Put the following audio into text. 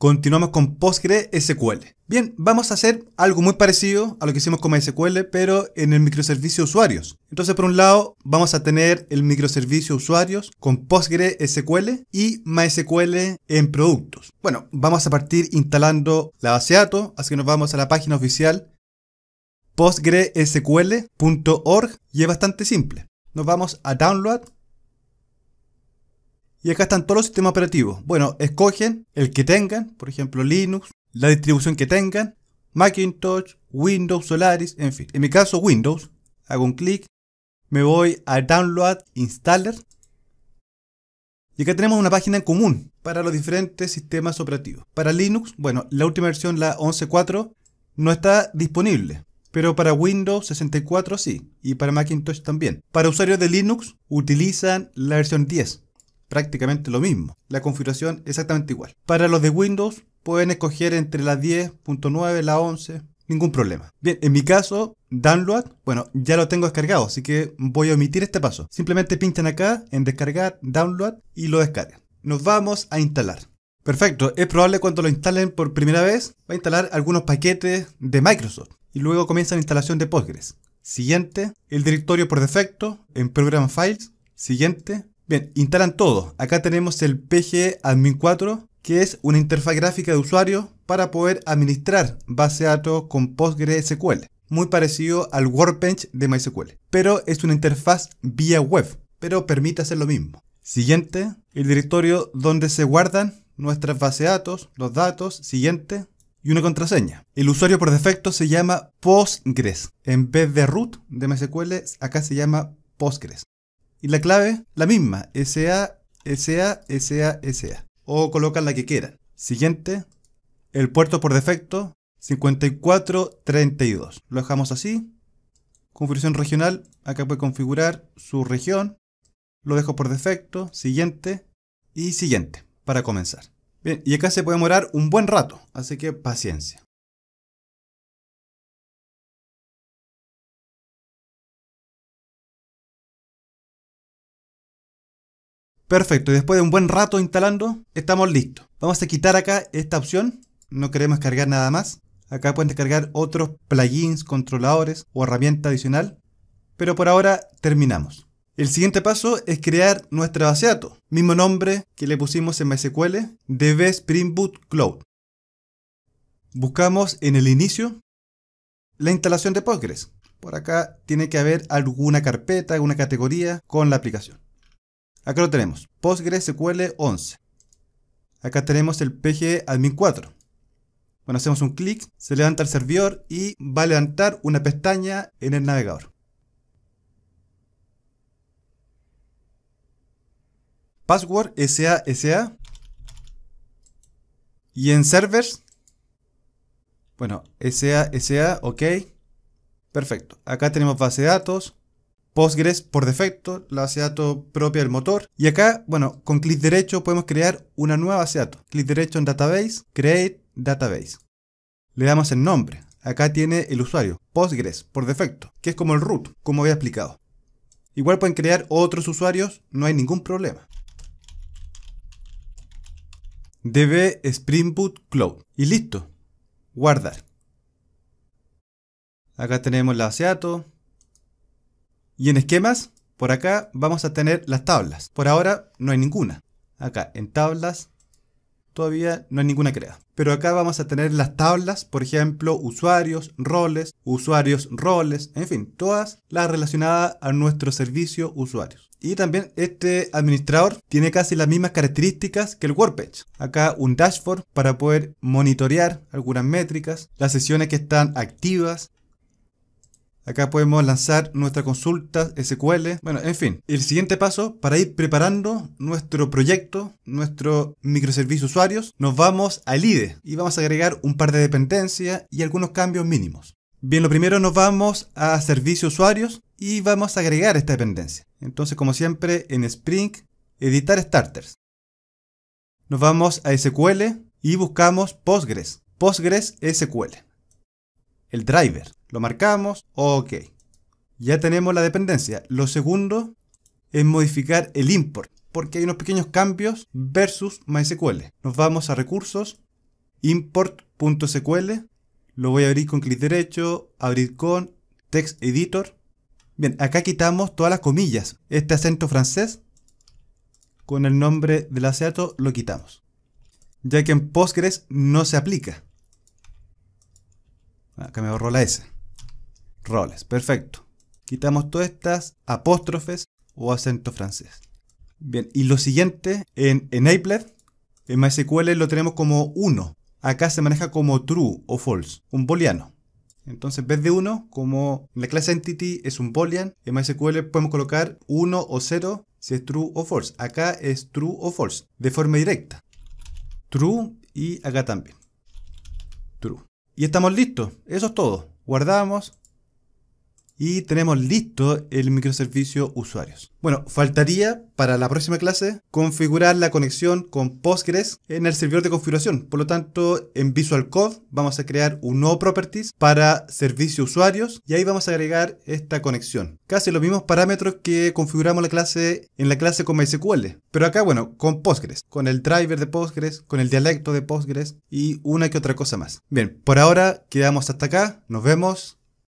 Continuamos con PostgreSQL. Bien, vamos a hacer algo muy parecido a lo que hicimos con MySQL, pero en el microservicio usuarios. Entonces, por un lado, vamos a tener el microservicio usuarios con PostgreSQL y MySQL en productos. Bueno, vamos a partir instalando la base de datos, así que nos vamos a la página oficial postgresql.org y es bastante simple. Nos vamos a download y acá están todos los sistemas operativos. Bueno, escogen el que tengan, por ejemplo Linux, la distribución que tengan, Macintosh, Windows, Solaris, en fin. En mi caso Windows, hago un clic, me voy a Download Installer. Y acá tenemos una página en común para los diferentes sistemas operativos. Para Linux, bueno, la última versión, la 11.4, no está disponible. Pero para Windows 64 sí, y para Macintosh también. Para usuarios de Linux utilizan la versión 10, prácticamente lo mismo. La configuración exactamente igual. Para los de Windows pueden escoger entre la 10.9, la 11, ningún problema. Bien, en mi caso, download, bueno, ya lo tengo descargado, así que voy a omitir este paso. Simplemente pinchan acá en descargar, download y lo descargan. Nos vamos a instalar. Perfecto, es probable cuando lo instalen por primera vez, va a instalar algunos paquetes de Microsoft y luego comienza la instalación de Postgres. Siguiente, el directorio por defecto en Program Files. Siguiente, Bien, instalan todo. Acá tenemos el PGE Admin 4, que es una interfaz gráfica de usuario para poder administrar base de datos con PostgreSQL, muy parecido al Workbench de MySQL, pero es una interfaz vía web, pero permite hacer lo mismo. Siguiente, el directorio donde se guardan nuestras bases de datos, los datos, siguiente, y una contraseña. El usuario por defecto se llama Postgres. En vez de root de MySQL, acá se llama Postgres. Y la clave, la misma, SA, SA, SA, SA. O colocan la que quieran. Siguiente, el puerto por defecto, 5432. Lo dejamos así. Configuración regional, acá puede configurar su región. Lo dejo por defecto, siguiente y siguiente, para comenzar. Bien, y acá se puede demorar un buen rato, así que paciencia. Perfecto, y después de un buen rato instalando, estamos listos. Vamos a quitar acá esta opción, no queremos cargar nada más. Acá pueden descargar otros plugins, controladores o herramienta adicional. Pero por ahora terminamos. El siguiente paso es crear nuestra base de datos, mismo nombre que le pusimos en MySQL, DB Spring Boot Cloud. Buscamos en el inicio la instalación de Postgres. Por acá tiene que haber alguna carpeta, alguna categoría con la aplicación. Acá lo tenemos, PostgreSQL 11. Acá tenemos el PG Admin 4. Bueno, hacemos un clic, se levanta el servidor y va a levantar una pestaña en el navegador. Password SASA. Y en servers. Bueno, SASA, ok. Perfecto. Acá tenemos base de datos. Postgres por defecto, la base datos propia del motor. Y acá, bueno, con clic derecho podemos crear una nueva base datos. Clic derecho en Database, Create Database. Le damos el nombre. Acá tiene el usuario, Postgres, por defecto, que es como el root, como había explicado. Igual pueden crear otros usuarios, no hay ningún problema. DB Spring Boot Cloud. Y listo. Guardar. Acá tenemos la base y en esquemas, por acá vamos a tener las tablas. Por ahora no hay ninguna. Acá en tablas todavía no hay ninguna creada. Pero acá vamos a tener las tablas, por ejemplo, usuarios, roles, usuarios, roles, en fin, todas las relacionadas a nuestro servicio usuarios. Y también este administrador tiene casi las mismas características que el WordPage. Acá un dashboard para poder monitorear algunas métricas, las sesiones que están activas, Acá podemos lanzar nuestra consulta SQL. Bueno, en fin. El siguiente paso para ir preparando nuestro proyecto, nuestro microservicio usuarios, nos vamos al IDE y vamos a agregar un par de dependencias y algunos cambios mínimos. Bien, lo primero nos vamos a servicio usuarios y vamos a agregar esta dependencia. Entonces, como siempre, en Spring, editar starters. Nos vamos a SQL y buscamos Postgres. Postgres SQL el driver. Lo marcamos, ok. Ya tenemos la dependencia. Lo segundo es modificar el import, porque hay unos pequeños cambios versus MySQL. Nos vamos a recursos, import.sql, lo voy a abrir con clic derecho, abrir con text editor. Bien, acá quitamos todas las comillas. Este acento francés con el nombre del acento lo quitamos. Ya que en Postgres no se aplica. Acá me borró la S. Roles, perfecto. Quitamos todas estas apóstrofes o acento francés. Bien, y lo siguiente, en Enabled, en MySQL lo tenemos como 1. Acá se maneja como true o false, un booleano. Entonces, en vez de 1, como la clase Entity es un boolean, en MySQL podemos colocar 1 o 0 si es true o false. Acá es true o false, de forma directa. True y acá también. True. Y estamos listos. Eso es todo. Guardamos, y tenemos listo el microservicio usuarios. Bueno, faltaría para la próxima clase configurar la conexión con Postgres en el servidor de configuración. Por lo tanto, en Visual Code vamos a crear un nuevo properties para servicio usuarios y ahí vamos a agregar esta conexión. Casi los mismos parámetros que configuramos la clase en la clase con MySQL. Pero acá, bueno, con Postgres, con el driver de Postgres, con el dialecto de Postgres y una que otra cosa más. Bien, por ahora quedamos hasta acá. Nos vemos.